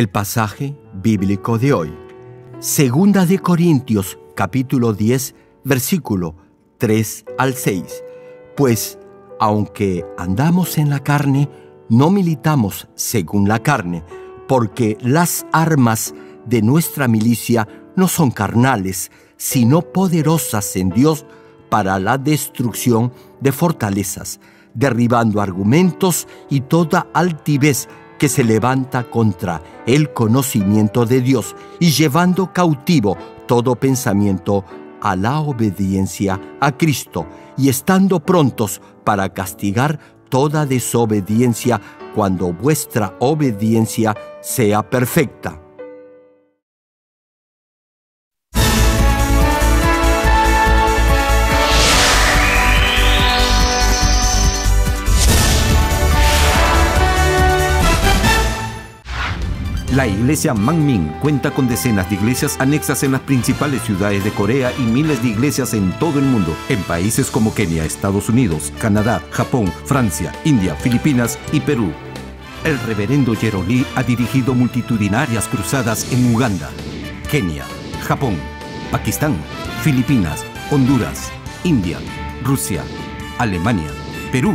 el pasaje bíblico de hoy. Segunda de Corintios capítulo 10 versículo 3 al 6. Pues aunque andamos en la carne, no militamos según la carne, porque las armas de nuestra milicia no son carnales, sino poderosas en Dios para la destrucción de fortalezas, derribando argumentos y toda altivez que se levanta contra el conocimiento de Dios y llevando cautivo todo pensamiento a la obediencia a Cristo y estando prontos para castigar toda desobediencia cuando vuestra obediencia sea perfecta. La iglesia Mangmin cuenta con decenas de iglesias anexas en las principales ciudades de Corea y miles de iglesias en todo el mundo, en países como Kenia, Estados Unidos, Canadá, Japón, Francia, India, Filipinas y Perú. El reverendo Jerolí ha dirigido multitudinarias cruzadas en Uganda, Kenia, Japón, Pakistán, Filipinas, Honduras, India, Rusia, Alemania, Perú,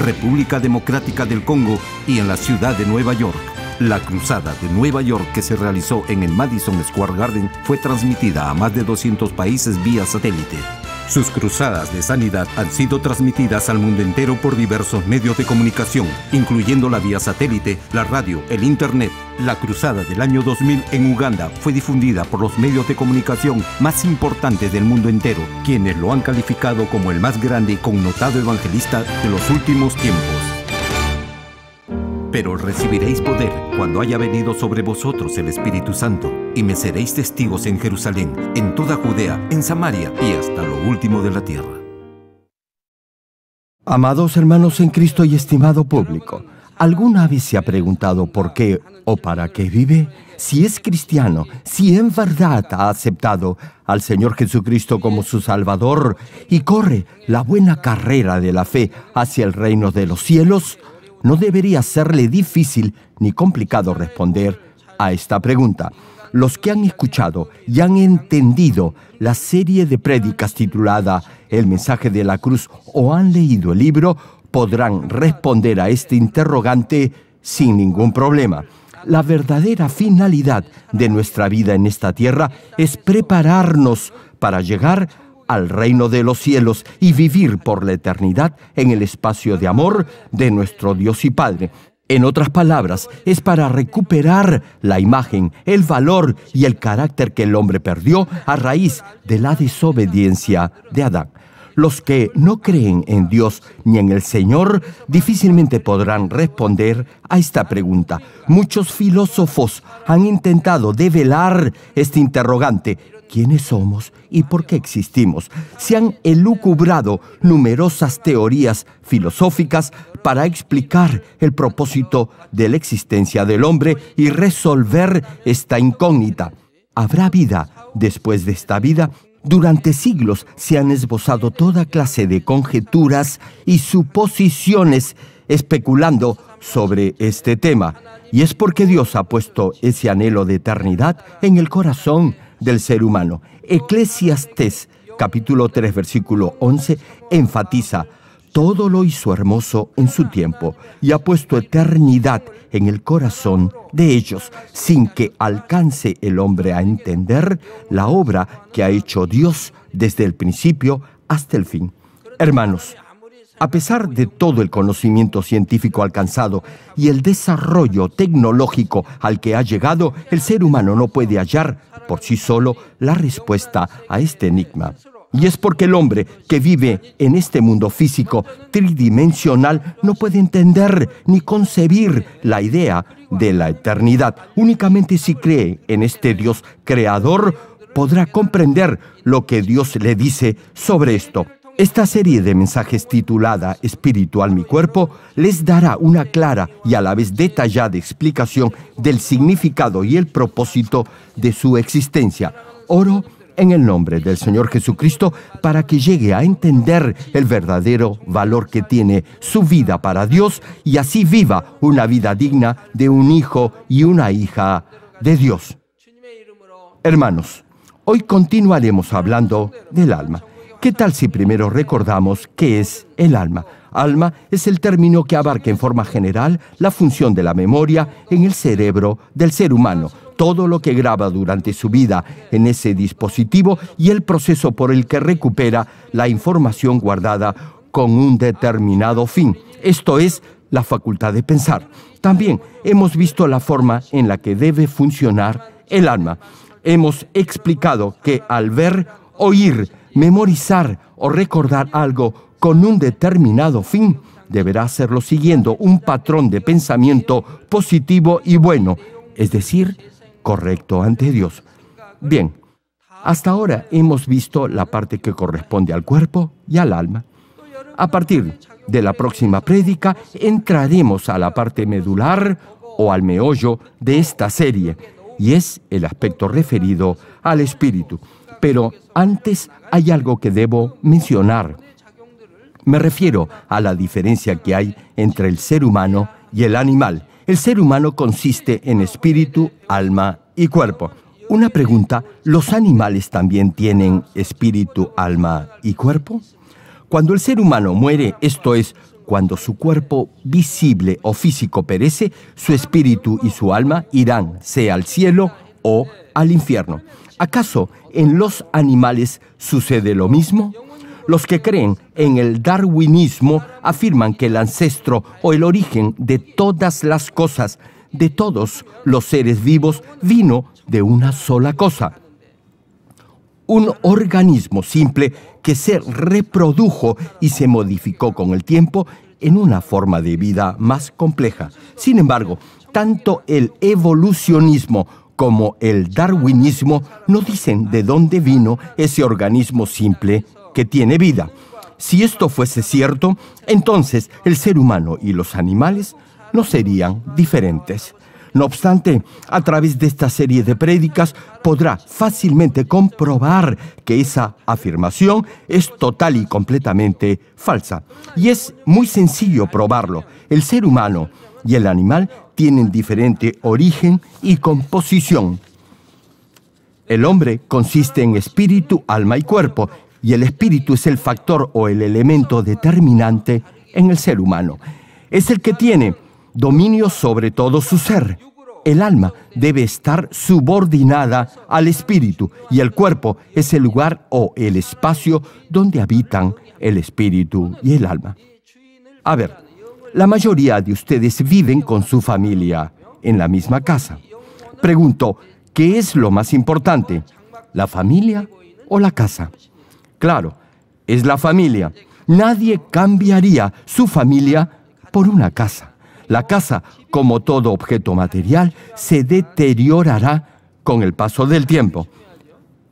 República Democrática del Congo y en la ciudad de Nueva York. La cruzada de Nueva York que se realizó en el Madison Square Garden fue transmitida a más de 200 países vía satélite. Sus cruzadas de sanidad han sido transmitidas al mundo entero por diversos medios de comunicación, incluyendo la vía satélite, la radio, el Internet. La cruzada del año 2000 en Uganda fue difundida por los medios de comunicación más importantes del mundo entero, quienes lo han calificado como el más grande y connotado evangelista de los últimos tiempos. Pero recibiréis poder cuando haya venido sobre vosotros el Espíritu Santo, y me seréis testigos en Jerusalén, en toda Judea, en Samaria y hasta lo último de la tierra. Amados hermanos en Cristo y estimado público, ¿alguna vez se ha preguntado por qué o para qué vive? Si es cristiano, si en verdad ha aceptado al Señor Jesucristo como su Salvador y corre la buena carrera de la fe hacia el reino de los cielos, no debería serle difícil ni complicado responder a esta pregunta. Los que han escuchado y han entendido la serie de prédicas titulada El mensaje de la cruz o han leído el libro podrán responder a este interrogante sin ningún problema. La verdadera finalidad de nuestra vida en esta tierra es prepararnos para llegar al reino de los cielos y vivir por la eternidad en el espacio de amor de nuestro Dios y Padre. En otras palabras, es para recuperar la imagen, el valor y el carácter que el hombre perdió a raíz de la desobediencia de Adán. Los que no creen en Dios ni en el Señor difícilmente podrán responder a esta pregunta. Muchos filósofos han intentado develar este interrogante, quiénes somos y por qué existimos. Se han elucubrado numerosas teorías filosóficas para explicar el propósito de la existencia del hombre y resolver esta incógnita. ¿Habrá vida después de esta vida? Durante siglos se han esbozado toda clase de conjeturas y suposiciones especulando sobre este tema. Y es porque Dios ha puesto ese anhelo de eternidad en el corazón del ser humano. Eclesiastes, capítulo 3 versículo 11 enfatiza, todo lo hizo hermoso en su tiempo y ha puesto eternidad en el corazón de ellos, sin que alcance el hombre a entender la obra que ha hecho Dios desde el principio hasta el fin. Hermanos, a pesar de todo el conocimiento científico alcanzado y el desarrollo tecnológico al que ha llegado, el ser humano no puede hallar por sí solo la respuesta a este enigma. Y es porque el hombre que vive en este mundo físico tridimensional no puede entender ni concebir la idea de la eternidad. Únicamente si cree en este Dios creador podrá comprender lo que Dios le dice sobre esto. Esta serie de mensajes titulada Espiritual mi cuerpo les dará una clara y a la vez detallada explicación del significado y el propósito de su existencia. Oro en el nombre del Señor Jesucristo para que llegue a entender el verdadero valor que tiene su vida para Dios y así viva una vida digna de un hijo y una hija de Dios. Hermanos, hoy continuaremos hablando del alma. ¿Qué tal si primero recordamos qué es el alma? Alma es el término que abarca en forma general la función de la memoria en el cerebro del ser humano, todo lo que graba durante su vida en ese dispositivo y el proceso por el que recupera la información guardada con un determinado fin, esto es, la facultad de pensar. También hemos visto la forma en la que debe funcionar el alma. Hemos explicado que al ver, oír, memorizar o recordar algo con un determinado fin, deberá hacerlo siguiendo un patrón de pensamiento positivo y bueno, es decir, correcto ante Dios. Bien, hasta ahora hemos visto la parte que corresponde al cuerpo y al alma. A partir de la próxima prédica entraremos a la parte medular o al meollo de esta serie, y es el aspecto referido al espíritu. Pero antes hay algo que debo mencionar. Me refiero a la diferencia que hay entre el ser humano y el animal. El ser humano consiste en espíritu, alma y cuerpo. Una pregunta, ¿los animales también tienen espíritu, alma y cuerpo? Cuando el ser humano muere, esto es, cuando su cuerpo visible o físico perece, su espíritu y su alma irán, sea al cielo o al infierno. ¿Acaso en los animales sucede lo mismo? Los que creen en el darwinismo afirman que el ancestro o el origen de todas las cosas, de todos los seres vivos, vino de una sola cosa. Un organismo simple que se reprodujo y se modificó con el tiempo en una forma de vida más compleja. Sin embargo, tanto el evolucionismo como el darwinismo no dicen de dónde vino ese organismo simple que tiene vida. Si esto fuese cierto, entonces el ser humano y los animales no serían diferentes. No obstante, a través de esta serie de prédicas podrá fácilmente comprobar que esa afirmación es total y completamente falsa. Y es muy sencillo probarlo. El ser humano y el animal tienen diferente origen y composición. El hombre consiste en espíritu, alma y cuerpo, y el espíritu es el factor o el elemento determinante en el ser humano. Es el que tiene dominio sobre todo su ser. El alma debe estar subordinada al espíritu y el cuerpo es el lugar o el espacio donde habitan el espíritu y el alma. A ver, la mayoría de ustedes viven con su familia en la misma casa. Pregunto, ¿qué es lo más importante? ¿La familia o la casa? Claro, es la familia. Nadie cambiaría su familia por una casa. La casa, como todo objeto material, se deteriorará con el paso del tiempo.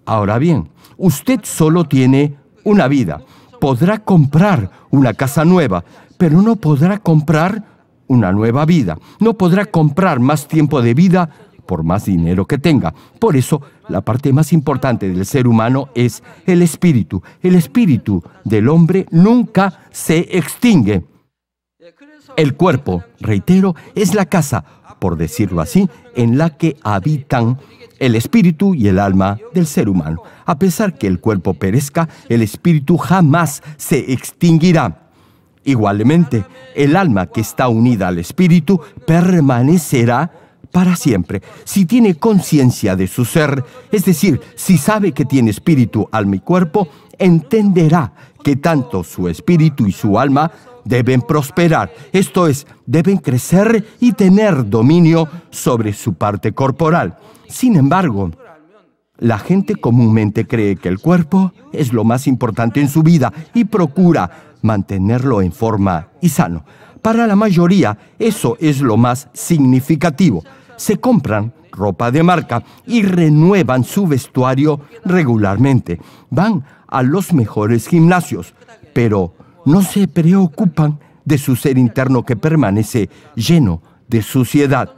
Ahora bien, usted solo tiene una vida podrá comprar una casa nueva, pero no podrá comprar una nueva vida. No podrá comprar más tiempo de vida por más dinero que tenga. Por eso, la parte más importante del ser humano es el espíritu. El espíritu del hombre nunca se extingue. El cuerpo, reitero, es la casa, por decirlo así, en la que habitan el espíritu y el alma del ser humano. A pesar que el cuerpo perezca, el espíritu jamás se extinguirá. Igualmente, el alma que está unida al espíritu permanecerá para siempre. Si tiene conciencia de su ser, es decir, si sabe que tiene espíritu, alma y cuerpo, entenderá que tanto su espíritu y su alma deben prosperar, esto es, deben crecer y tener dominio sobre su parte corporal. Sin embargo, la gente comúnmente cree que el cuerpo es lo más importante en su vida y procura mantenerlo en forma y sano. Para la mayoría, eso es lo más significativo. Se compran ropa de marca y renuevan su vestuario regularmente. Van a los mejores gimnasios, pero no se preocupan de su ser interno que permanece lleno de suciedad.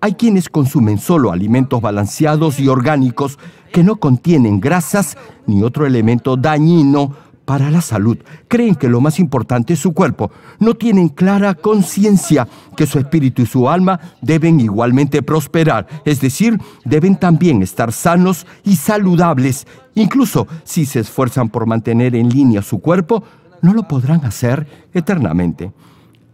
Hay quienes consumen solo alimentos balanceados y orgánicos que no contienen grasas ni otro elemento dañino para la salud. Creen que lo más importante es su cuerpo. No tienen clara conciencia que su espíritu y su alma deben igualmente prosperar. Es decir, deben también estar sanos y saludables. Incluso si se esfuerzan por mantener en línea su cuerpo, no lo podrán hacer eternamente.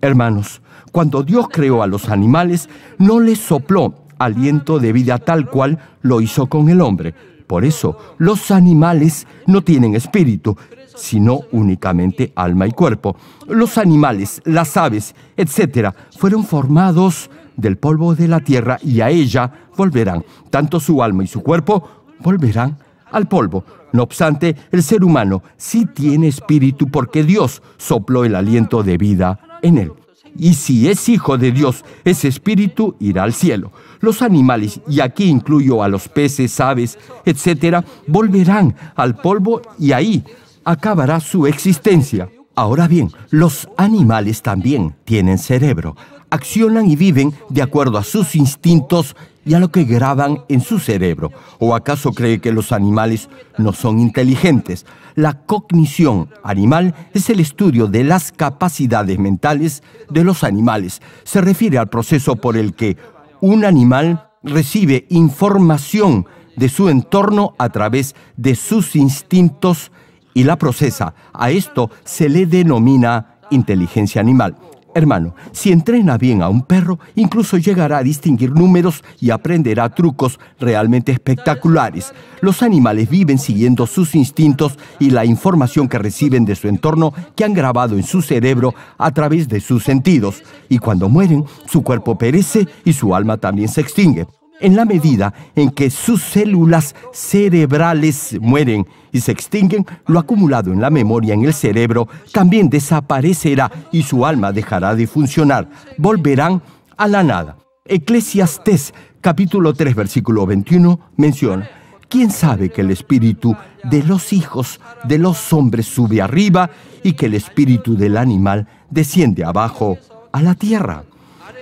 Hermanos, cuando Dios creó a los animales, no les sopló aliento de vida tal cual lo hizo con el hombre. Por eso, los animales no tienen espíritu, sino únicamente alma y cuerpo. Los animales, las aves, etcétera, fueron formados del polvo de la tierra y a ella volverán. Tanto su alma y su cuerpo volverán al polvo. No obstante, el ser humano sí tiene espíritu porque Dios sopló el aliento de vida en él. Y si es hijo de Dios, ese espíritu irá al cielo. Los animales, y aquí incluyo a los peces, aves, etc., volverán al polvo y ahí acabará su existencia. Ahora bien, los animales también tienen cerebro accionan y viven de acuerdo a sus instintos y a lo que graban en su cerebro. ¿O acaso cree que los animales no son inteligentes? La cognición animal es el estudio de las capacidades mentales de los animales. Se refiere al proceso por el que un animal recibe información de su entorno a través de sus instintos y la procesa. A esto se le denomina inteligencia animal. Hermano, si entrena bien a un perro, incluso llegará a distinguir números y aprenderá trucos realmente espectaculares. Los animales viven siguiendo sus instintos y la información que reciben de su entorno que han grabado en su cerebro a través de sus sentidos. Y cuando mueren, su cuerpo perece y su alma también se extingue. En la medida en que sus células cerebrales mueren y se extinguen, lo acumulado en la memoria en el cerebro también desaparecerá y su alma dejará de funcionar. Volverán a la nada. ...Eclesiastes capítulo 3 versículo 21 menciona, ¿quién sabe que el espíritu de los hijos de los hombres sube arriba y que el espíritu del animal desciende abajo a la tierra?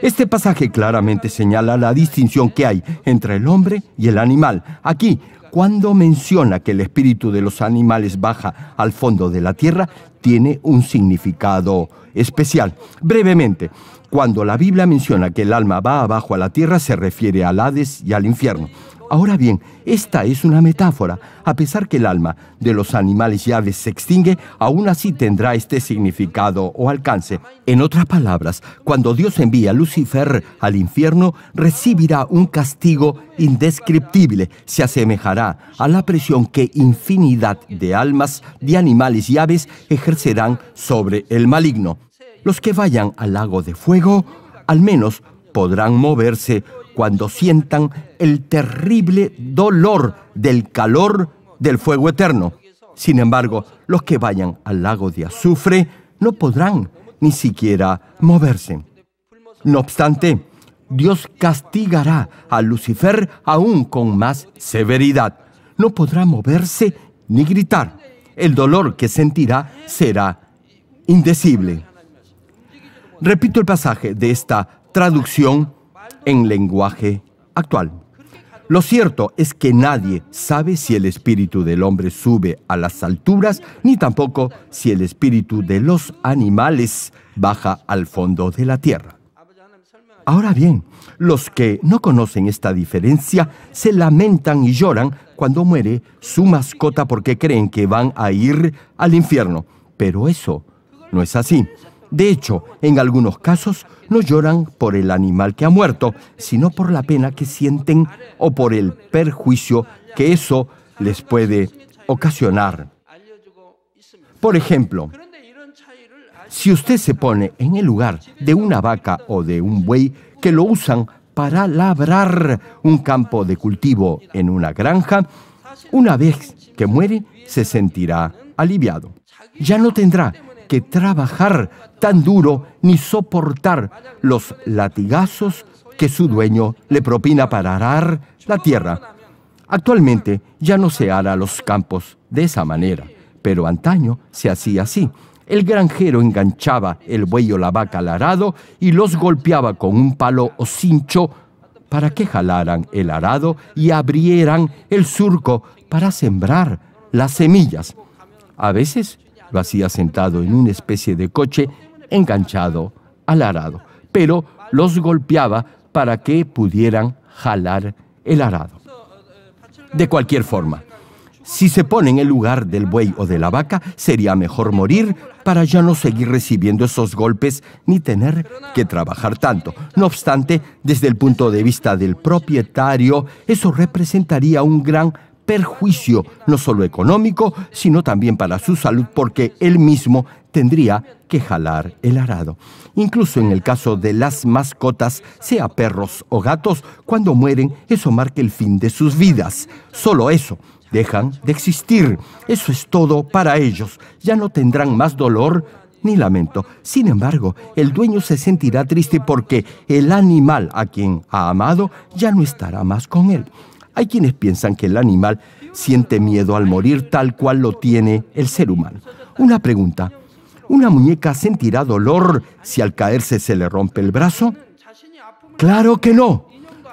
Este pasaje claramente señala la distinción que hay entre el hombre y el animal. Aquí cuando menciona que el espíritu de los animales baja al fondo de la tierra, tiene un significado especial. Brevemente, cuando la Biblia menciona que el alma va abajo a la tierra, se refiere al Hades y al infierno. Ahora bien, esta es una metáfora. A pesar que el alma de los animales y aves se extingue, aún así tendrá este significado o alcance. En otras palabras, cuando Dios envía a Lucifer al infierno, recibirá un castigo indescriptible. Se asemejará a la presión que infinidad de almas, de animales y aves ejercerán sobre el maligno. Los que vayan al lago de fuego, al menos podrán moverse cuando sientan el terrible dolor del calor del fuego eterno. Sin embargo, los que vayan al lago de azufre no podrán ni siquiera moverse. No obstante, Dios castigará a Lucifer aún con más severidad. No podrá moverse ni gritar. El dolor que sentirá será indecible. Repito el pasaje de esta traducción en lenguaje actual. Lo cierto es que nadie sabe si el espíritu del hombre sube a las alturas, ni tampoco si el espíritu de los animales baja al fondo de la tierra. Ahora bien, los que no conocen esta diferencia se lamentan y lloran cuando muere su mascota porque creen que van a ir al infierno. Pero eso no es así. De hecho, en algunos casos no lloran por el animal que ha muerto, sino por la pena que sienten o por el perjuicio que eso les puede ocasionar. Por ejemplo, si usted se pone en el lugar de una vaca o de un buey que lo usan para labrar un campo de cultivo en una granja, una vez que muere se sentirá aliviado. Ya no tendrá que trabajar tan duro ni soportar los latigazos que su dueño le propina para arar la tierra. Actualmente ya no se ara los campos de esa manera, pero antaño se hacía así. El granjero enganchaba el buey o la vaca al arado y los golpeaba con un palo o cincho para que jalaran el arado y abrieran el surco para sembrar las semillas. A veces lo hacía sentado en una especie de coche enganchado al arado, pero los golpeaba para que pudieran jalar el arado. De cualquier forma, si se pone en el lugar del buey o de la vaca, sería mejor morir para ya no seguir recibiendo esos golpes ni tener que trabajar tanto. No obstante, desde el punto de vista del propietario, eso representaría un gran perjuicio, no solo económico, sino también para su salud, porque él mismo tendría que jalar el arado. Incluso en el caso de las mascotas, sea perros o gatos, cuando mueren, eso marca el fin de sus vidas. Solo eso, dejan de existir. Eso es todo para ellos. Ya no tendrán más dolor ni lamento. Sin embargo, el dueño se sentirá triste porque el animal a quien ha amado ya no estará más con él. Hay quienes piensan que el animal siente miedo al morir tal cual lo tiene el ser humano. Una pregunta, ¿una muñeca sentirá dolor si al caerse se le rompe el brazo? Claro que no.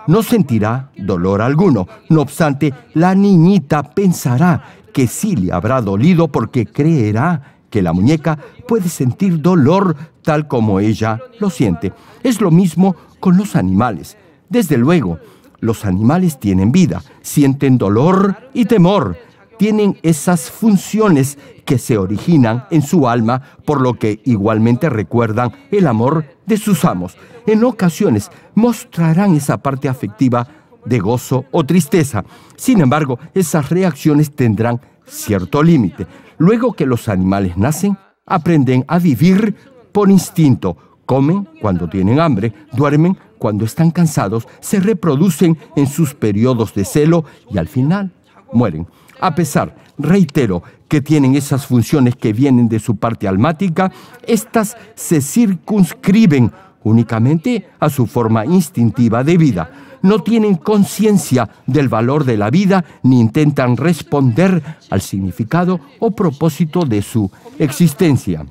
No sentirá dolor alguno. No obstante, la niñita pensará que sí le habrá dolido porque creerá que la muñeca puede sentir dolor tal como ella lo siente. Es lo mismo con los animales. Desde luego, los animales tienen vida, sienten dolor y temor, tienen esas funciones que se originan en su alma, por lo que igualmente recuerdan el amor de sus amos. En ocasiones mostrarán esa parte afectiva de gozo o tristeza. Sin embargo, esas reacciones tendrán cierto límite. Luego que los animales nacen, aprenden a vivir por instinto. Comen cuando tienen hambre, duermen cuando están cansados, se reproducen en sus periodos de celo y al final mueren. A pesar, reitero, que tienen esas funciones que vienen de su parte almática, estas se circunscriben únicamente a su forma instintiva de vida. No tienen conciencia del valor de la vida ni intentan responder al significado o propósito de su existencia.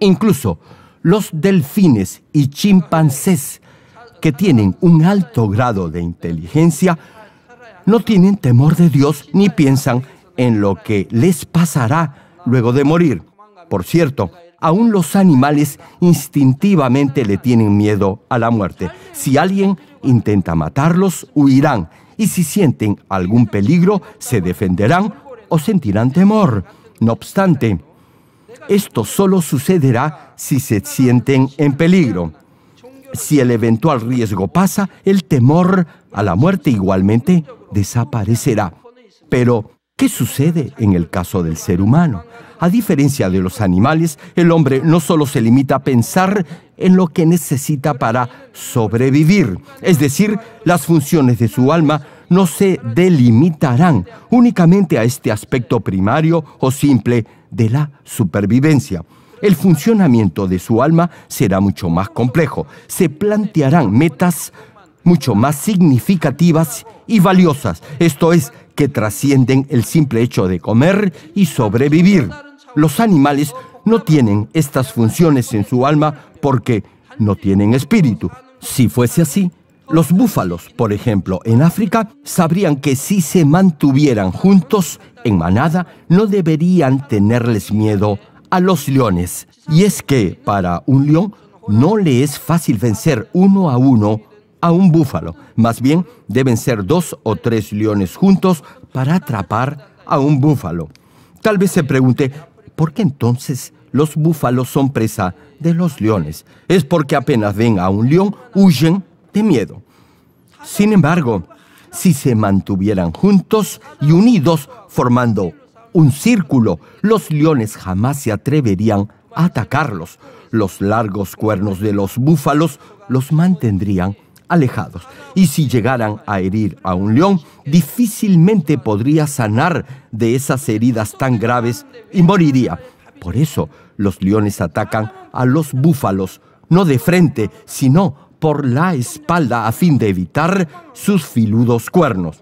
Incluso los delfines y chimpancés que tienen un alto grado de inteligencia no tienen temor de Dios ni piensan en lo que les pasará luego de morir. Por cierto, aún los animales instintivamente le tienen miedo a la muerte. Si alguien intenta matarlos, huirán y si sienten algún peligro, se defenderán o sentirán temor. No obstante, esto solo sucederá si se sienten en peligro. Si el eventual riesgo pasa, el temor a la muerte igualmente desaparecerá. Pero, ¿qué sucede en el caso del ser humano? A diferencia de los animales, el hombre no solo se limita a pensar en lo que necesita para sobrevivir, es decir, las funciones de su alma no se delimitarán únicamente a este aspecto primario o simple de la supervivencia el funcionamiento de su alma será mucho más complejo. Se plantearán metas mucho más significativas y valiosas, esto es, que trascienden el simple hecho de comer y sobrevivir. Los animales no tienen estas funciones en su alma porque no tienen espíritu. Si fuese así, los búfalos, por ejemplo, en África, sabrían que si se mantuvieran juntos en manada, no deberían tenerles miedo a los leones. Y es que para un león no le es fácil vencer uno a uno a un búfalo. Más bien deben ser dos o tres leones juntos para atrapar a un búfalo. Tal vez se pregunte, ¿por qué entonces los búfalos son presa de los leones? Es porque apenas ven a un león huyen de miedo. Sin embargo, si se mantuvieran juntos y unidos formando un círculo. Los leones jamás se atreverían a atacarlos. Los largos cuernos de los búfalos los mantendrían alejados. Y si llegaran a herir a un león, difícilmente podría sanar de esas heridas tan graves y moriría. Por eso los leones atacan a los búfalos, no de frente, sino por la espalda a fin de evitar sus filudos cuernos.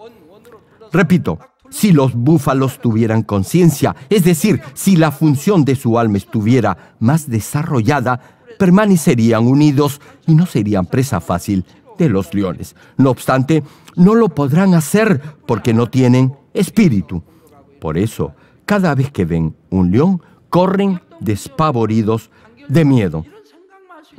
Repito, si los búfalos tuvieran conciencia, es decir, si la función de su alma estuviera más desarrollada, permanecerían unidos y no serían presa fácil de los leones. No obstante, no lo podrán hacer porque no tienen espíritu. Por eso, cada vez que ven un león, corren despavoridos de miedo.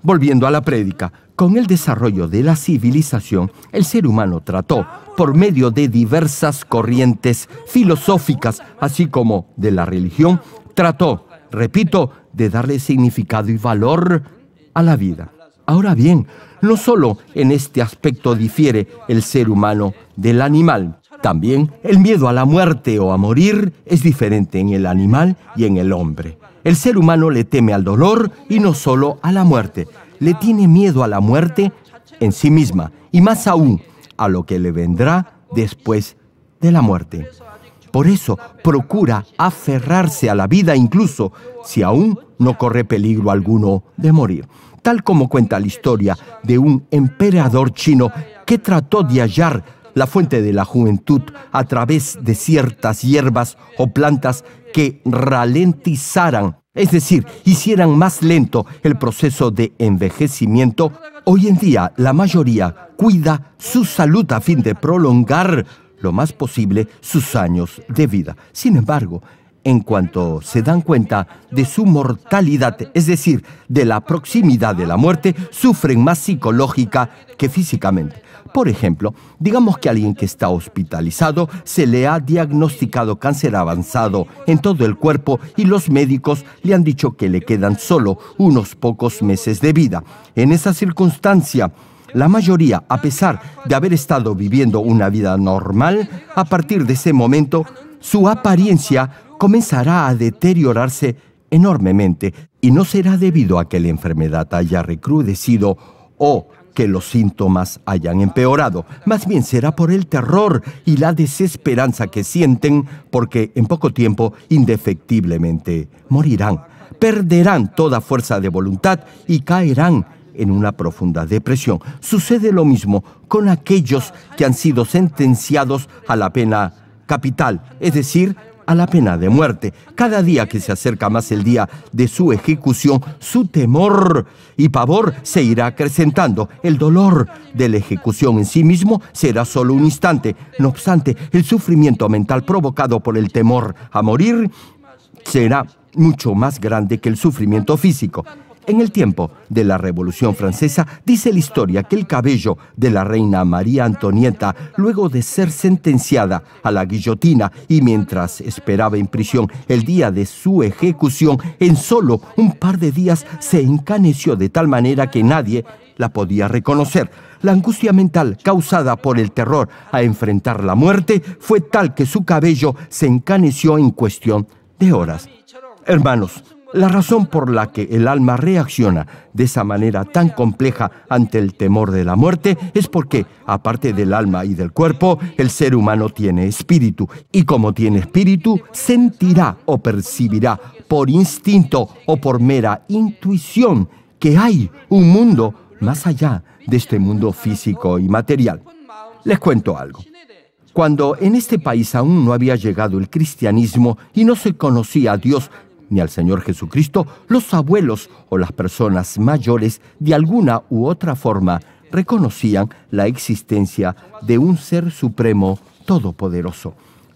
Volviendo a la prédica, con el desarrollo de la civilización, el ser humano trató, por medio de diversas corrientes filosóficas, así como de la religión, trató, repito, de darle significado y valor a la vida. Ahora bien, no solo en este aspecto difiere el ser humano del animal, también el miedo a la muerte o a morir es diferente en el animal y en el hombre. El ser humano le teme al dolor y no solo a la muerte le tiene miedo a la muerte en sí misma y más aún a lo que le vendrá después de la muerte. Por eso procura aferrarse a la vida incluso si aún no corre peligro alguno de morir. Tal como cuenta la historia de un emperador chino que trató de hallar la fuente de la juventud a través de ciertas hierbas o plantas que ralentizaran es decir, hicieran más lento el proceso de envejecimiento, hoy en día la mayoría cuida su salud a fin de prolongar lo más posible sus años de vida. Sin embargo, en cuanto se dan cuenta de su mortalidad, es decir, de la proximidad de la muerte, sufren más psicológica que físicamente. Por ejemplo, digamos que alguien que está hospitalizado se le ha diagnosticado cáncer avanzado en todo el cuerpo y los médicos le han dicho que le quedan solo unos pocos meses de vida. En esa circunstancia, la mayoría, a pesar de haber estado viviendo una vida normal, a partir de ese momento, su apariencia comenzará a deteriorarse enormemente y no será debido a que la enfermedad haya recrudecido o que los síntomas hayan empeorado. Más bien será por el terror y la desesperanza que sienten porque en poco tiempo indefectiblemente morirán. Perderán toda fuerza de voluntad y caerán en una profunda depresión. Sucede lo mismo con aquellos que han sido sentenciados a la pena capital, es decir, a la pena de muerte. Cada día que se acerca más el día de su ejecución, su temor y pavor se irá acrecentando. El dolor de la ejecución en sí mismo será solo un instante. No obstante, el sufrimiento mental provocado por el temor a morir será mucho más grande que el sufrimiento físico. En el tiempo de la Revolución Francesa, dice la historia que el cabello de la reina María Antonieta, luego de ser sentenciada a la guillotina y mientras esperaba en prisión el día de su ejecución, en solo un par de días se encaneció de tal manera que nadie la podía reconocer. La angustia mental causada por el terror a enfrentar la muerte fue tal que su cabello se encaneció en cuestión de horas. Hermanos, la razón por la que el alma reacciona de esa manera tan compleja ante el temor de la muerte es porque, aparte del alma y del cuerpo, el ser humano tiene espíritu y como tiene espíritu, sentirá o percibirá por instinto o por mera intuición que hay un mundo más allá de este mundo físico y material. Les cuento algo. Cuando en este país aún no había llegado el cristianismo y no se conocía a Dios ni al Señor Jesucristo, los abuelos o las personas mayores de alguna u otra forma reconocían la existencia de un ser supremo todopoderoso.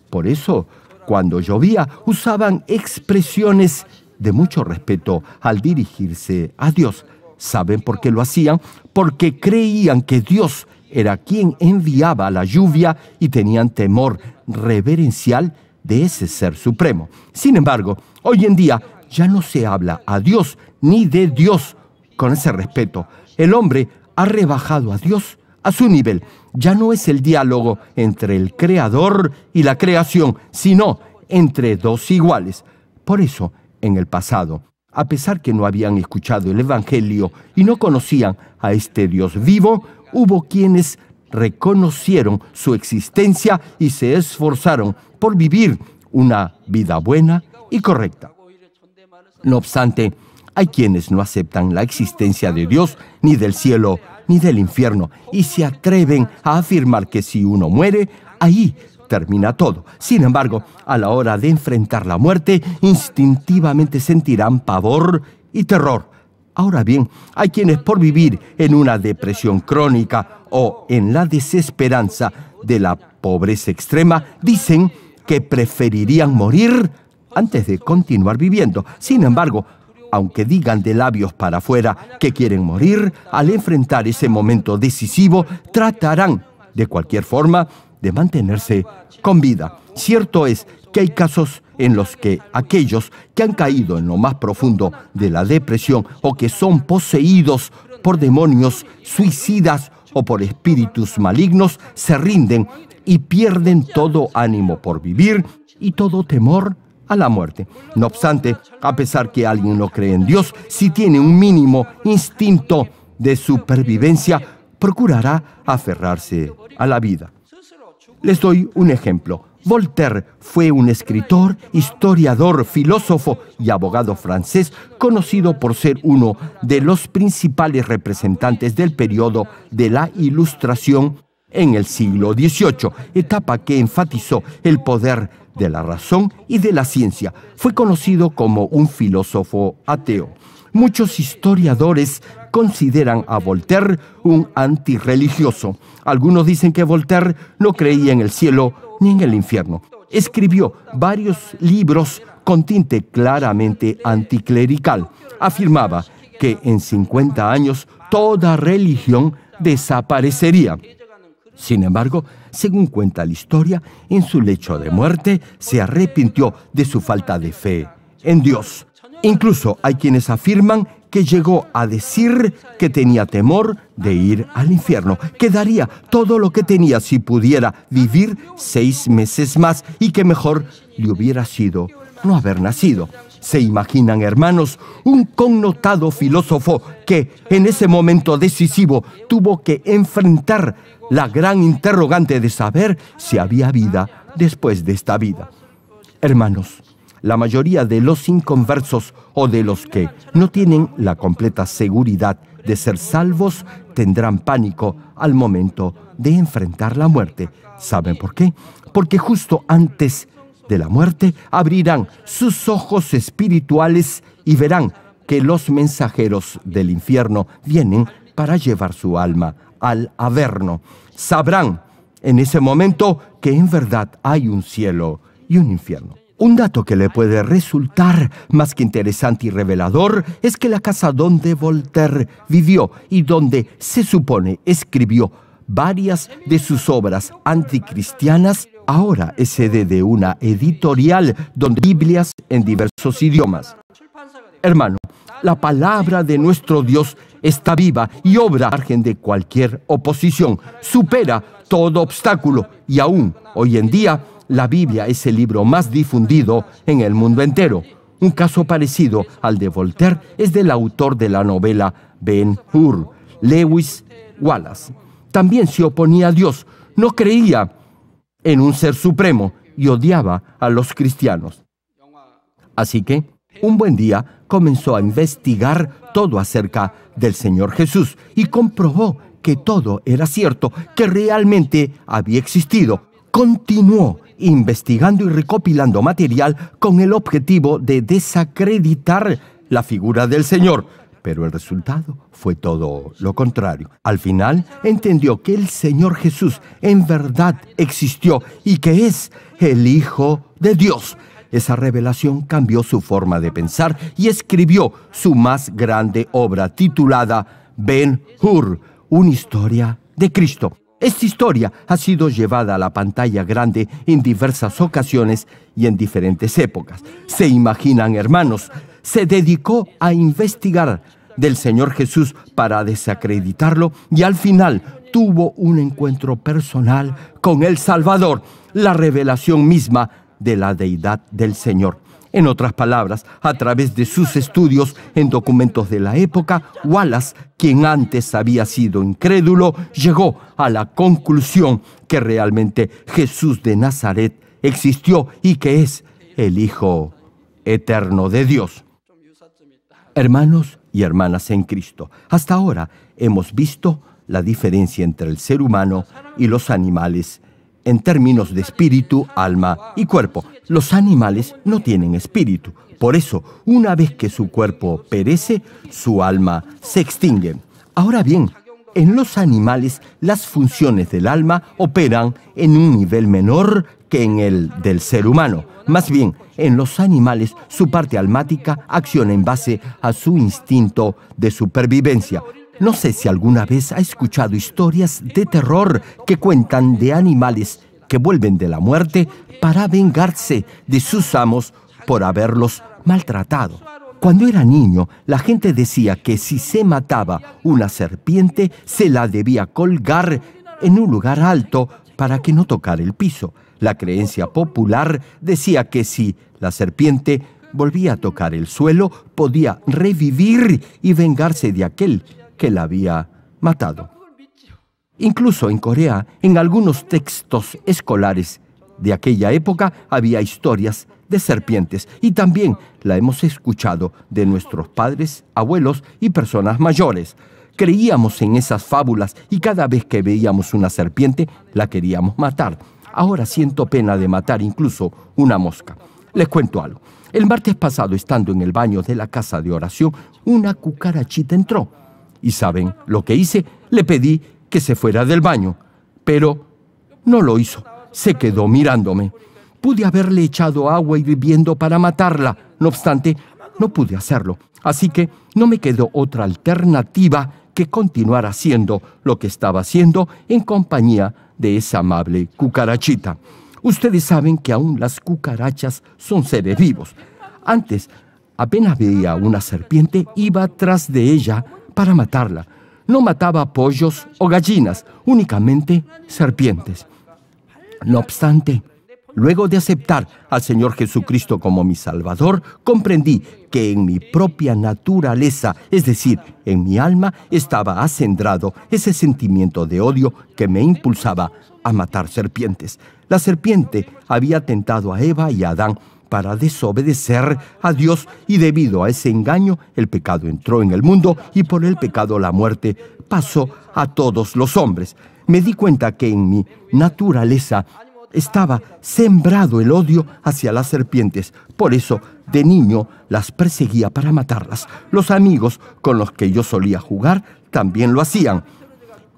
Por eso, cuando llovía, usaban expresiones de mucho respeto al dirigirse a Dios. ¿Saben por qué lo hacían? Porque creían que Dios era quien enviaba la lluvia y tenían temor reverencial de ese ser supremo. Sin embargo, Hoy en día ya no se habla a Dios ni de Dios con ese respeto. El hombre ha rebajado a Dios a su nivel. Ya no es el diálogo entre el creador y la creación, sino entre dos iguales. Por eso, en el pasado, a pesar que no habían escuchado el Evangelio y no conocían a este Dios vivo, hubo quienes reconocieron su existencia y se esforzaron por vivir una vida buena y correcta. No obstante, hay quienes no aceptan la existencia de Dios, ni del cielo, ni del infierno, y se atreven a afirmar que si uno muere, ahí termina todo. Sin embargo, a la hora de enfrentar la muerte, instintivamente sentirán pavor y terror. Ahora bien, hay quienes por vivir en una depresión crónica o en la desesperanza de la pobreza extrema, dicen que preferirían morir antes de continuar viviendo. Sin embargo, aunque digan de labios para afuera que quieren morir, al enfrentar ese momento decisivo, tratarán, de cualquier forma, de mantenerse con vida. Cierto es que hay casos en los que aquellos que han caído en lo más profundo de la depresión o que son poseídos por demonios, suicidas o por espíritus malignos, se rinden y pierden todo ánimo por vivir y todo temor a la muerte. No obstante, a pesar que alguien no cree en Dios, si tiene un mínimo instinto de supervivencia, procurará aferrarse a la vida. Les doy un ejemplo. Voltaire fue un escritor, historiador, filósofo y abogado francés conocido por ser uno de los principales representantes del periodo de la Ilustración en el siglo XVIII, etapa que enfatizó el poder de la razón y de la ciencia. Fue conocido como un filósofo ateo. Muchos historiadores consideran a Voltaire un antirreligioso. Algunos dicen que Voltaire no creía en el cielo ni en el infierno. Escribió varios libros con tinte claramente anticlerical. Afirmaba que en 50 años toda religión desaparecería. Sin embargo, según cuenta la historia, en su lecho de muerte se arrepintió de su falta de fe en Dios. Incluso hay quienes afirman que llegó a decir que tenía temor de ir al infierno, que daría todo lo que tenía si pudiera vivir seis meses más y que mejor le hubiera sido no haber nacido. Se imaginan, hermanos, un connotado filósofo que en ese momento decisivo tuvo que enfrentar la gran interrogante de saber si había vida después de esta vida. Hermanos, la mayoría de los inconversos o de los que no tienen la completa seguridad de ser salvos tendrán pánico al momento de enfrentar la muerte. ¿Saben por qué? Porque justo antes de la muerte abrirán sus ojos espirituales y verán que los mensajeros del infierno vienen para llevar su alma al Averno. Sabrán en ese momento que en verdad hay un cielo y un infierno. Un dato que le puede resultar más que interesante y revelador es que la casa donde Voltaire vivió y donde se supone escribió varias de sus obras anticristianas ahora es sede de una editorial donde Biblias en diversos idiomas. Hermano, la palabra de nuestro Dios está viva y obra margen de cualquier oposición, supera todo obstáculo y aún hoy en día la Biblia es el libro más difundido en el mundo entero. Un caso parecido al de Voltaire es del autor de la novela Ben Hur, Lewis Wallace también se oponía a Dios, no creía en un ser supremo y odiaba a los cristianos. Así que, un buen día, comenzó a investigar todo acerca del Señor Jesús y comprobó que todo era cierto, que realmente había existido. Continuó investigando y recopilando material con el objetivo de desacreditar la figura del Señor, pero el resultado fue todo lo contrario. Al final entendió que el Señor Jesús en verdad existió y que es el Hijo de Dios. Esa revelación cambió su forma de pensar y escribió su más grande obra titulada Ben Hur, una historia de Cristo. Esta historia ha sido llevada a la pantalla grande en diversas ocasiones y en diferentes épocas. Se imaginan, hermanos, se dedicó a investigar del Señor Jesús para desacreditarlo y al final tuvo un encuentro personal con el Salvador, la revelación misma de la deidad del Señor. En otras palabras, a través de sus estudios en documentos de la época, Wallace, quien antes había sido incrédulo, llegó a la conclusión que realmente Jesús de Nazaret existió y que es el Hijo eterno de Dios. Hermanos y hermanas en Cristo, hasta ahora hemos visto la diferencia entre el ser humano y los animales en términos de espíritu, alma y cuerpo. Los animales no tienen espíritu. Por eso, una vez que su cuerpo perece, su alma se extingue. Ahora bien, en los animales las funciones del alma operan en un nivel menor que en el del ser humano. Más bien, en los animales su parte almática acciona en base a su instinto de supervivencia. No sé si alguna vez ha escuchado historias de terror que cuentan de animales que vuelven de la muerte para vengarse de sus amos por haberlos maltratado. Cuando era niño, la gente decía que si se mataba una serpiente, se la debía colgar en un lugar alto para que no tocara el piso. La creencia popular decía que si la serpiente volvía a tocar el suelo, podía revivir y vengarse de aquel que la había matado. Incluso en Corea, en algunos textos escolares de aquella época había historias de serpientes y también la hemos escuchado de nuestros padres, abuelos y personas mayores. Creíamos en esas fábulas y cada vez que veíamos una serpiente la queríamos matar. Ahora siento pena de matar incluso una mosca. Les cuento algo. El martes pasado, estando en el baño de la casa de oración, una cucarachita entró. Y saben lo que hice? Le pedí que se fuera del baño, pero no lo hizo. Se quedó mirándome. Pude haberle echado agua y viviendo para matarla. No obstante, no pude hacerlo. Así que no me quedó otra alternativa que continuar haciendo lo que estaba haciendo en compañía de esa amable cucarachita. Ustedes saben que aún las cucarachas son seres vivos. Antes, apenas veía una serpiente, iba tras de ella para matarla. No mataba pollos o gallinas, únicamente serpientes. No obstante, Luego de aceptar al Señor Jesucristo como mi Salvador, comprendí que en mi propia naturaleza, es decir, en mi alma, estaba acendrado ese sentimiento de odio que me impulsaba a matar serpientes. La serpiente había tentado a Eva y a Adán para desobedecer a Dios y debido a ese engaño el pecado entró en el mundo y por el pecado la muerte pasó a todos los hombres. Me di cuenta que en mi naturaleza estaba sembrado el odio hacia las serpientes. Por eso, de niño, las perseguía para matarlas. Los amigos con los que yo solía jugar también lo hacían.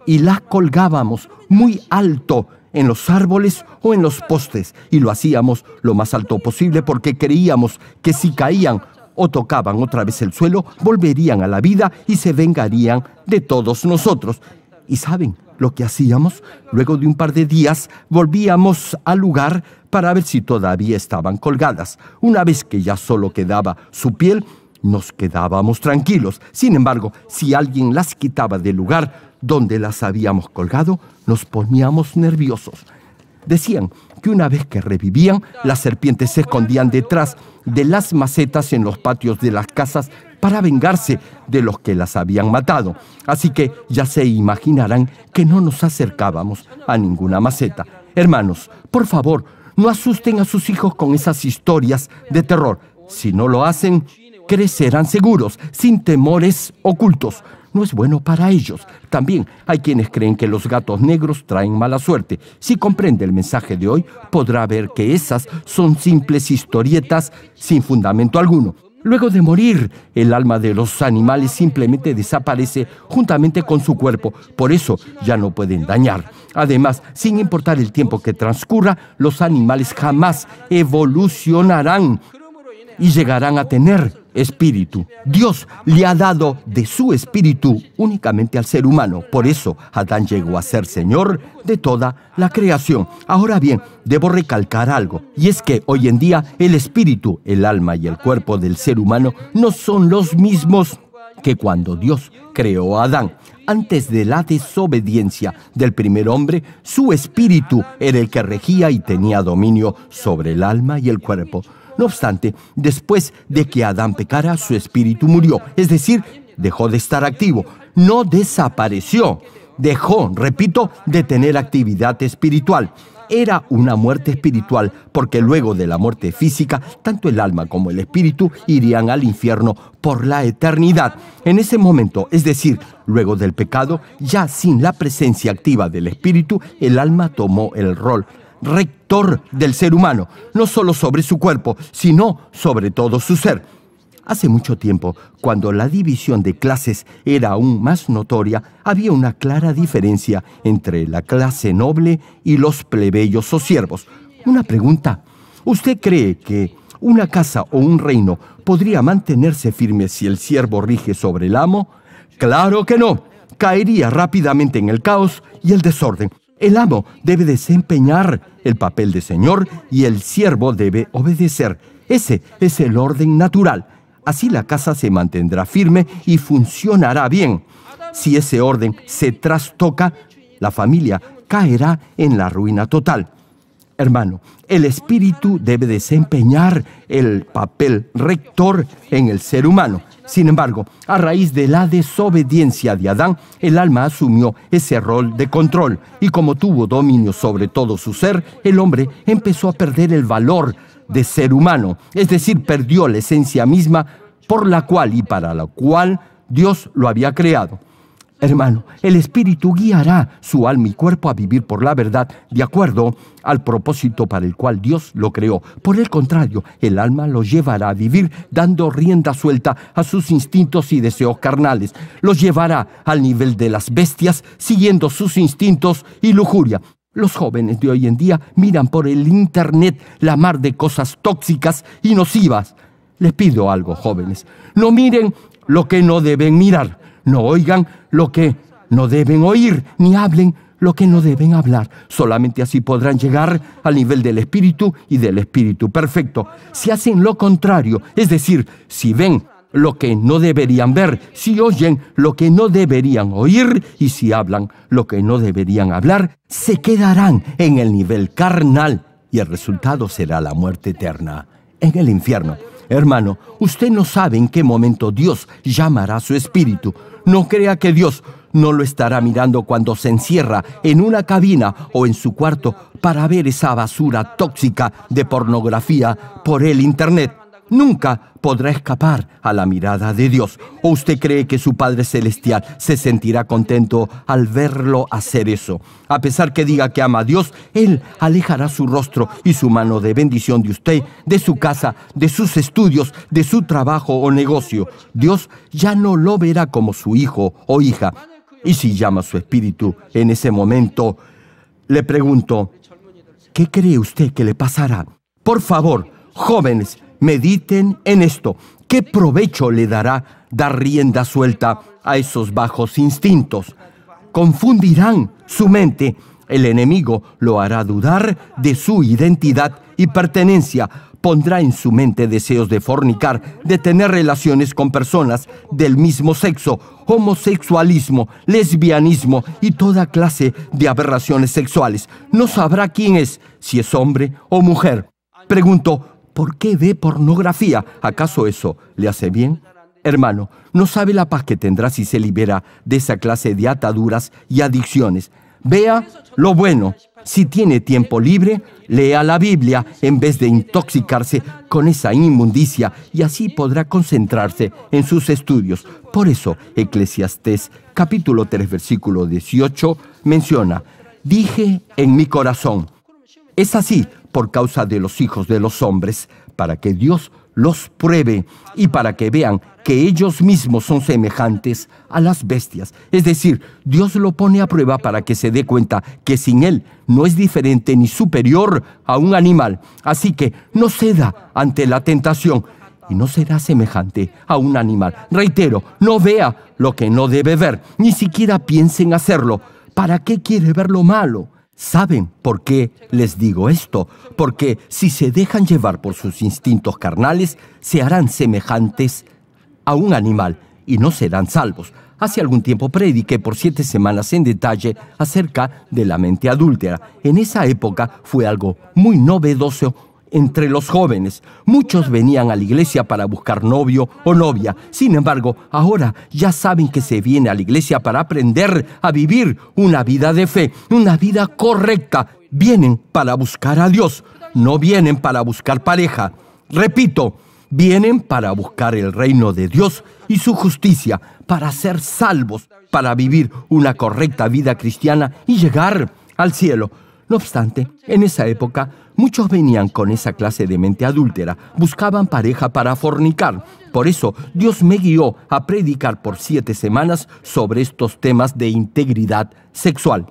Y las colgábamos muy alto en los árboles o en los postes. Y lo hacíamos lo más alto posible porque creíamos que si caían o tocaban otra vez el suelo, volverían a la vida y se vengarían de todos nosotros. Y saben lo que hacíamos. Luego de un par de días volvíamos al lugar para ver si todavía estaban colgadas. Una vez que ya solo quedaba su piel, nos quedábamos tranquilos. Sin embargo, si alguien las quitaba del lugar donde las habíamos colgado, nos poníamos nerviosos. Decían que una vez que revivían, las serpientes se escondían detrás de las macetas en los patios de las casas para vengarse de los que las habían matado. Así que ya se imaginarán que no nos acercábamos a ninguna maceta. Hermanos, por favor, no asusten a sus hijos con esas historias de terror. Si no lo hacen, crecerán seguros, sin temores ocultos no es bueno para ellos. También hay quienes creen que los gatos negros traen mala suerte. Si comprende el mensaje de hoy, podrá ver que esas son simples historietas sin fundamento alguno. Luego de morir, el alma de los animales simplemente desaparece juntamente con su cuerpo, por eso ya no pueden dañar. Además, sin importar el tiempo que transcurra, los animales jamás evolucionarán y llegarán a tener espíritu. Dios le ha dado de su espíritu únicamente al ser humano. Por eso Adán llegó a ser Señor de toda la creación. Ahora bien, debo recalcar algo, y es que hoy en día el espíritu, el alma y el cuerpo del ser humano no son los mismos que cuando Dios creó a Adán. Antes de la desobediencia del primer hombre, su espíritu era el que regía y tenía dominio sobre el alma y el cuerpo. No obstante, después de que Adán pecara, su espíritu murió, es decir, dejó de estar activo, no desapareció, dejó, repito, de tener actividad espiritual. Era una muerte espiritual, porque luego de la muerte física, tanto el alma como el espíritu irían al infierno por la eternidad. En ese momento, es decir, luego del pecado, ya sin la presencia activa del espíritu, el alma tomó el rol rector del ser humano, no solo sobre su cuerpo, sino sobre todo su ser. Hace mucho tiempo, cuando la división de clases era aún más notoria, había una clara diferencia entre la clase noble y los plebeyos o siervos. Una pregunta, ¿usted cree que una casa o un reino podría mantenerse firme si el siervo rige sobre el amo? Claro que no, caería rápidamente en el caos y el desorden. El amo debe desempeñar el papel de señor y el siervo debe obedecer. Ese es el orden natural. Así la casa se mantendrá firme y funcionará bien. Si ese orden se trastoca, la familia caerá en la ruina total. Hermano, el espíritu debe desempeñar el papel rector en el ser humano. Sin embargo, a raíz de la desobediencia de Adán, el alma asumió ese rol de control y como tuvo dominio sobre todo su ser, el hombre empezó a perder el valor de ser humano, es decir, perdió la esencia misma por la cual y para la cual Dios lo había creado. Hermano, el Espíritu guiará su alma y cuerpo a vivir por la verdad, de acuerdo al propósito para el cual Dios lo creó. Por el contrario, el alma lo llevará a vivir dando rienda suelta a sus instintos y deseos carnales. Los llevará al nivel de las bestias, siguiendo sus instintos y lujuria. Los jóvenes de hoy en día miran por el Internet la mar de cosas tóxicas y nocivas. Les pido algo, jóvenes. No miren lo que no deben mirar no oigan lo que no deben oír, ni hablen lo que no deben hablar. Solamente así podrán llegar al nivel del espíritu y del espíritu perfecto. Si hacen lo contrario, es decir, si ven lo que no deberían ver, si oyen lo que no deberían oír y si hablan lo que no deberían hablar, se quedarán en el nivel carnal y el resultado será la muerte eterna, en el infierno. Hermano, usted no sabe en qué momento Dios llamará a su espíritu. No crea que Dios no lo estará mirando cuando se encierra en una cabina o en su cuarto para ver esa basura tóxica de pornografía por el Internet nunca podrá escapar a la mirada de Dios. ¿O usted cree que su Padre Celestial se sentirá contento al verlo hacer eso? A pesar que diga que ama a Dios, Él alejará su rostro y su mano de bendición de usted, de su casa, de sus estudios, de su trabajo o negocio. Dios ya no lo verá como su hijo o hija. Y si llama su espíritu en ese momento, le pregunto, ¿qué cree usted que le pasará? Por favor, jóvenes, Mediten en esto. ¿Qué provecho le dará dar rienda suelta a esos bajos instintos? Confundirán su mente. El enemigo lo hará dudar de su identidad y pertenencia. Pondrá en su mente deseos de fornicar, de tener relaciones con personas del mismo sexo, homosexualismo, lesbianismo y toda clase de aberraciones sexuales. No sabrá quién es, si es hombre o mujer. Pregunto, ¿Por qué ve pornografía? ¿Acaso eso le hace bien? Hermano, no sabe la paz que tendrá si se libera de esa clase de ataduras y adicciones. Vea lo bueno. Si tiene tiempo libre, lea la Biblia en vez de intoxicarse con esa inmundicia y así podrá concentrarse en sus estudios. Por eso, Eclesiastés capítulo 3 versículo 18 menciona, dije en mi corazón, es así, por causa de los hijos de los hombres, para que Dios los pruebe y para que vean que ellos mismos son semejantes a las bestias. Es decir, Dios lo pone a prueba para que se dé cuenta que sin Él no es diferente ni superior a un animal. Así que no ceda ante la tentación y no será semejante a un animal. Reitero, no vea lo que no debe ver, ni siquiera piense en hacerlo. ¿Para qué quiere ver lo malo? Saben por qué les digo esto, porque si se dejan llevar por sus instintos carnales, se harán semejantes a un animal y no serán salvos. Hace algún tiempo prediqué por siete semanas en detalle acerca de la mente adúltera. En esa época fue algo muy novedoso entre los jóvenes. Muchos venían a la iglesia para buscar novio o novia. Sin embargo, ahora ya saben que se viene a la iglesia para aprender a vivir una vida de fe, una vida correcta. Vienen para buscar a Dios, no vienen para buscar pareja. Repito, vienen para buscar el reino de Dios y su justicia, para ser salvos, para vivir una correcta vida cristiana y llegar al cielo. No obstante, en esa época, muchos venían con esa clase de mente adúltera, buscaban pareja para fornicar. Por eso, Dios me guió a predicar por siete semanas sobre estos temas de integridad sexual.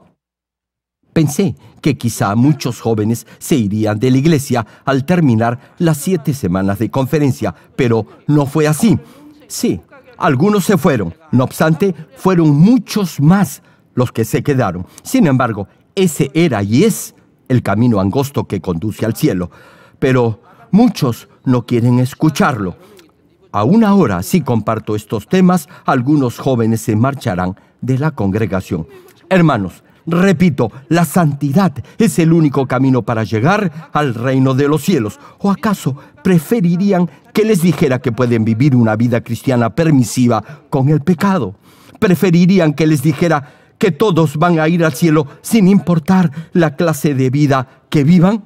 Pensé que quizá muchos jóvenes se irían de la iglesia al terminar las siete semanas de conferencia, pero no fue así. Sí, algunos se fueron, no obstante, fueron muchos más los que se quedaron. Sin embargo, ese era y es el camino angosto que conduce al cielo. Pero muchos no quieren escucharlo. Aún ahora si comparto estos temas, algunos jóvenes se marcharán de la congregación. Hermanos, repito, la santidad es el único camino para llegar al reino de los cielos. ¿O acaso preferirían que les dijera que pueden vivir una vida cristiana permisiva con el pecado? ¿Preferirían que les dijera que todos van a ir al cielo sin importar la clase de vida que vivan?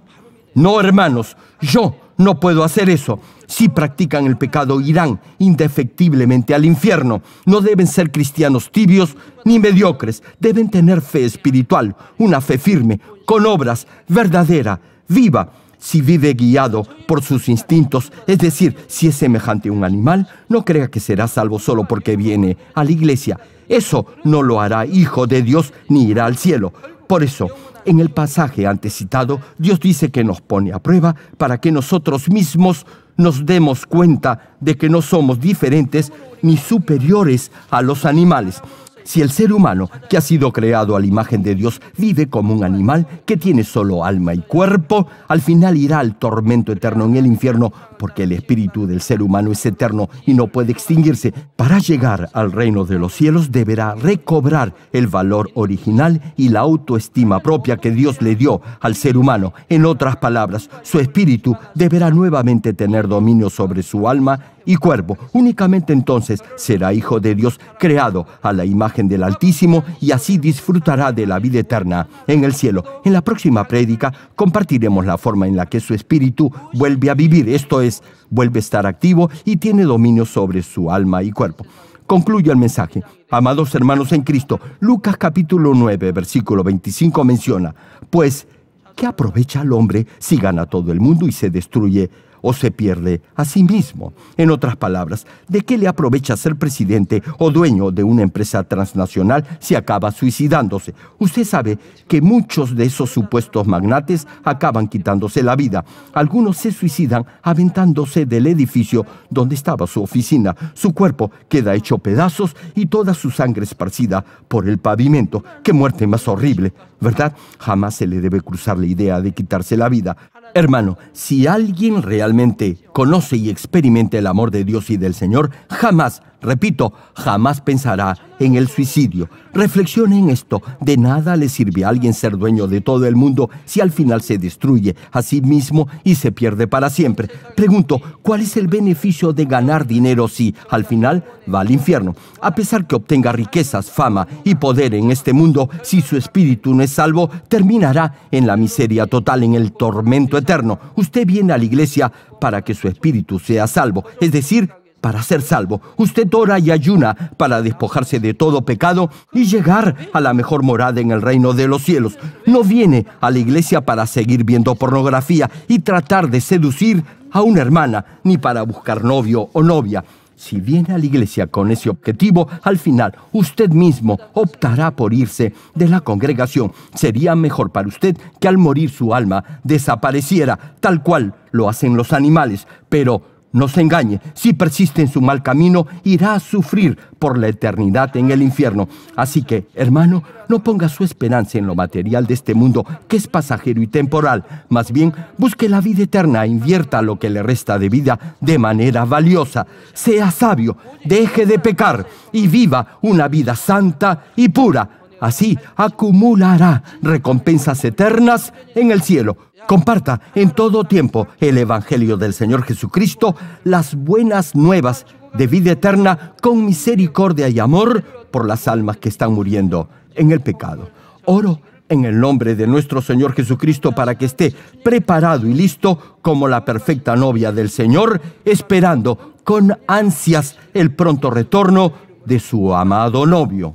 No, hermanos, yo no puedo hacer eso. Si practican el pecado, irán indefectiblemente al infierno. No deben ser cristianos tibios ni mediocres. Deben tener fe espiritual, una fe firme, con obras, verdadera, viva. Si vive guiado por sus instintos, es decir, si es semejante a un animal, no crea que será salvo solo porque viene a la iglesia. Eso no lo hará hijo de Dios ni irá al cielo. Por eso, en el pasaje antes citado, Dios dice que nos pone a prueba para que nosotros mismos nos demos cuenta de que no somos diferentes ni superiores a los animales. Si el ser humano, que ha sido creado a la imagen de Dios, vive como un animal que tiene solo alma y cuerpo, al final irá al tormento eterno en el infierno porque el espíritu del ser humano es eterno y no puede extinguirse. Para llegar al reino de los cielos deberá recobrar el valor original y la autoestima propia que Dios le dio al ser humano. En otras palabras, su espíritu deberá nuevamente tener dominio sobre su alma y cuerpo. Únicamente entonces será hijo de Dios, creado a la imagen del Altísimo y así disfrutará de la vida eterna en el cielo. En la próxima prédica compartiremos la forma en la que su espíritu vuelve a vivir, esto vuelve a estar activo y tiene dominio sobre su alma y cuerpo. Concluyo el mensaje. Amados hermanos en Cristo, Lucas capítulo 9, versículo 25 menciona, pues, ¿qué aprovecha al hombre si gana todo el mundo y se destruye o se pierde a sí mismo. En otras palabras, ¿de qué le aprovecha ser presidente o dueño de una empresa transnacional si acaba suicidándose? Usted sabe que muchos de esos supuestos magnates acaban quitándose la vida. Algunos se suicidan aventándose del edificio donde estaba su oficina. Su cuerpo queda hecho pedazos y toda su sangre esparcida por el pavimento. ¡Qué muerte más horrible! ¿Verdad? Jamás se le debe cruzar la idea de quitarse la vida. Hermano, si alguien realmente conoce y experimenta el amor de Dios y del Señor, jamás Repito, jamás pensará en el suicidio. Reflexione en esto. De nada le sirve a alguien ser dueño de todo el mundo si al final se destruye a sí mismo y se pierde para siempre. Pregunto, ¿cuál es el beneficio de ganar dinero si al final va al infierno? A pesar que obtenga riquezas, fama y poder en este mundo, si su espíritu no es salvo, terminará en la miseria total, en el tormento eterno. Usted viene a la iglesia para que su espíritu sea salvo, es decir, para ser salvo. Usted ora y ayuna para despojarse de todo pecado y llegar a la mejor morada en el reino de los cielos. No viene a la iglesia para seguir viendo pornografía y tratar de seducir a una hermana, ni para buscar novio o novia. Si viene a la iglesia con ese objetivo, al final usted mismo optará por irse de la congregación. Sería mejor para usted que al morir su alma desapareciera, tal cual lo hacen los animales. Pero no se engañe, si persiste en su mal camino, irá a sufrir por la eternidad en el infierno. Así que, hermano, no ponga su esperanza en lo material de este mundo, que es pasajero y temporal. Más bien, busque la vida eterna, e invierta lo que le resta de vida de manera valiosa. Sea sabio, deje de pecar y viva una vida santa y pura. Así acumulará recompensas eternas en el cielo. Comparta en todo tiempo el Evangelio del Señor Jesucristo, las buenas nuevas de vida eterna con misericordia y amor por las almas que están muriendo en el pecado. Oro en el nombre de nuestro Señor Jesucristo para que esté preparado y listo como la perfecta novia del Señor, esperando con ansias el pronto retorno de su amado novio.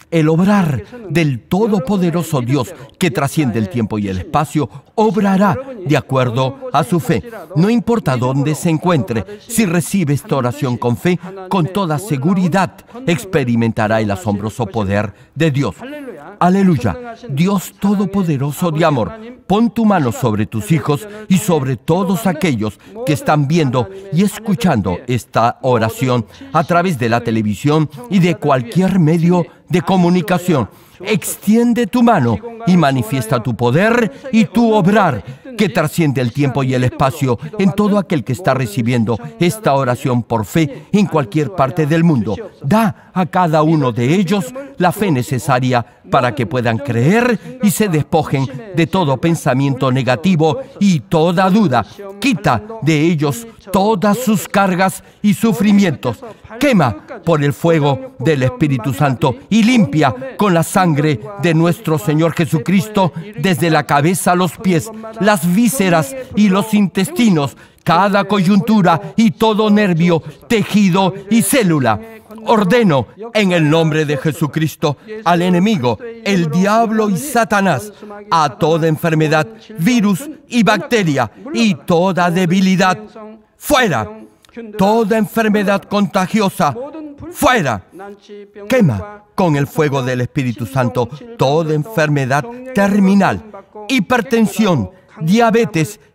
el obrar del Todopoderoso Dios que trasciende el tiempo y el espacio, obrará de acuerdo a su fe. No importa dónde se encuentre, si recibe esta oración con fe, con toda seguridad experimentará el asombroso poder de Dios. Aleluya. Dios Todopoderoso de amor, pon tu mano sobre tus hijos y sobre todos aquellos que están viendo y escuchando esta oración a través de la televisión y de cualquier medio de comunicación. Extiende tu mano y manifiesta tu poder y tu obrar que trasciende el tiempo y el este espacio en todo aquel que está recibiendo esta oración por fe en cualquier parte del mundo. Da a cada uno de ellos la fe necesaria para que puedan creer y se despojen de todo pensamiento negativo y toda duda. Quita de ellos todas sus cargas y sufrimientos. Quema por el fuego del Espíritu Santo y limpia con la sangre de nuestro Señor Jesucristo desde la cabeza a los pies, las vísceras y los intestinos, cada coyuntura y todo nervio, tejido y célula. Ordeno en el nombre de Jesucristo al enemigo, el diablo y Satanás, a toda enfermedad, virus y bacteria y toda debilidad fuera. Toda enfermedad contagiosa, fuera. Quema con el fuego del Espíritu Santo toda enfermedad terminal, hipertensión, diabetes,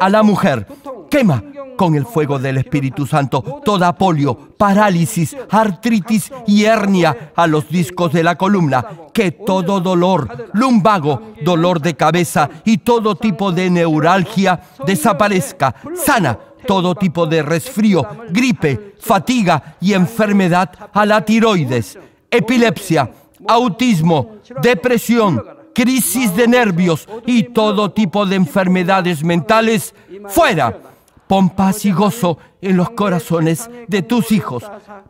a la mujer. Quema con el fuego del Espíritu Santo toda polio, parálisis, artritis y hernia a los discos de la columna. Que todo dolor, lumbago, dolor de cabeza y todo tipo de neuralgia desaparezca. Sana todo tipo de resfrío, gripe, fatiga y enfermedad a la tiroides, epilepsia, autismo, depresión crisis de nervios y todo tipo de enfermedades mentales fuera. Pon paz y gozo en los corazones de tus hijos.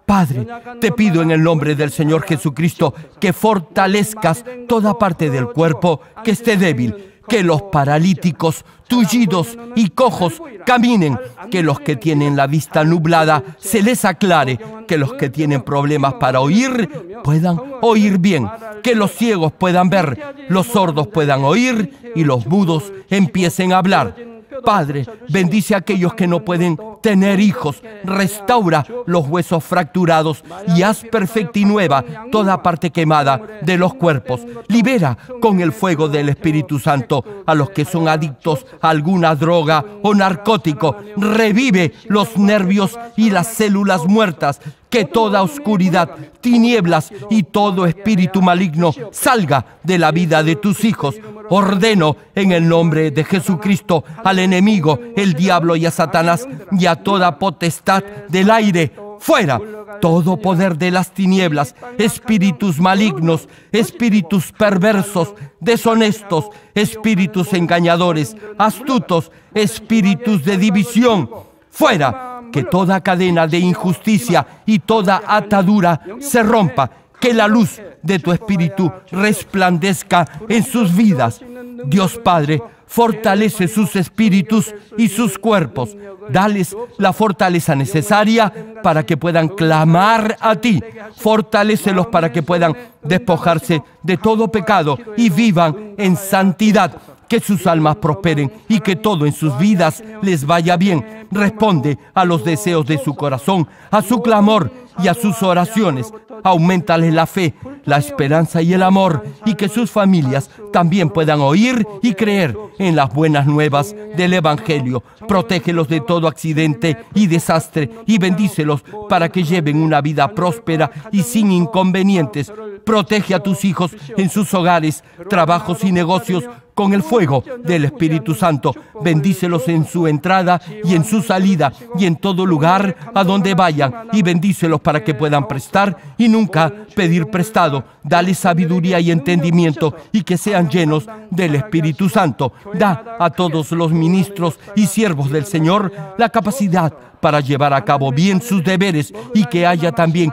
Padre, te pido en el nombre del Señor Jesucristo que fortalezcas toda parte del cuerpo que esté débil que los paralíticos, tullidos y cojos caminen, que los que tienen la vista nublada se les aclare, que los que tienen problemas para oír puedan oír bien, que los ciegos puedan ver, los sordos puedan oír y los mudos empiecen a hablar Padre, bendice a aquellos que no pueden tener hijos, restaura los huesos fracturados y haz perfecta y nueva toda parte quemada de los cuerpos. Libera con el fuego del Espíritu Santo a los que son adictos a alguna droga o narcótico. Revive los nervios y las células muertas que toda oscuridad, tinieblas y todo espíritu maligno salga de la vida de tus hijos. Ordeno en el nombre de Jesucristo al enemigo, el diablo y a Satanás y a toda potestad del aire. Fuera todo poder de las tinieblas, espíritus malignos, espíritus perversos, deshonestos, espíritus engañadores, astutos, espíritus de división. Fuera que toda cadena de injusticia y toda atadura se rompa, que la luz de tu espíritu resplandezca en sus vidas. Dios Padre, fortalece sus espíritus y sus cuerpos. Dales la fortaleza necesaria para que puedan clamar a ti. Fortalécelos para que puedan despojarse de todo pecado y vivan en santidad que sus almas prosperen y que todo en sus vidas les vaya bien. Responde a los deseos de su corazón, a su clamor y a sus oraciones. Aumentales la fe, la esperanza y el amor y que sus familias también puedan oír y creer en las buenas nuevas del Evangelio. Protégelos de todo accidente y desastre y bendícelos para que lleven una vida próspera y sin inconvenientes. Protege a tus hijos en sus hogares, trabajos y negocios con el fuego del Espíritu Santo. Bendícelos en su entrada y en su salida y en todo lugar a donde vayan y bendícelos para que puedan prestar y nunca pedir prestado. Dale sabiduría y entendimiento y que sean llenos del Espíritu Santo. Da a todos los ministros y siervos del Señor la capacidad para llevar a cabo bien sus deberes y que haya también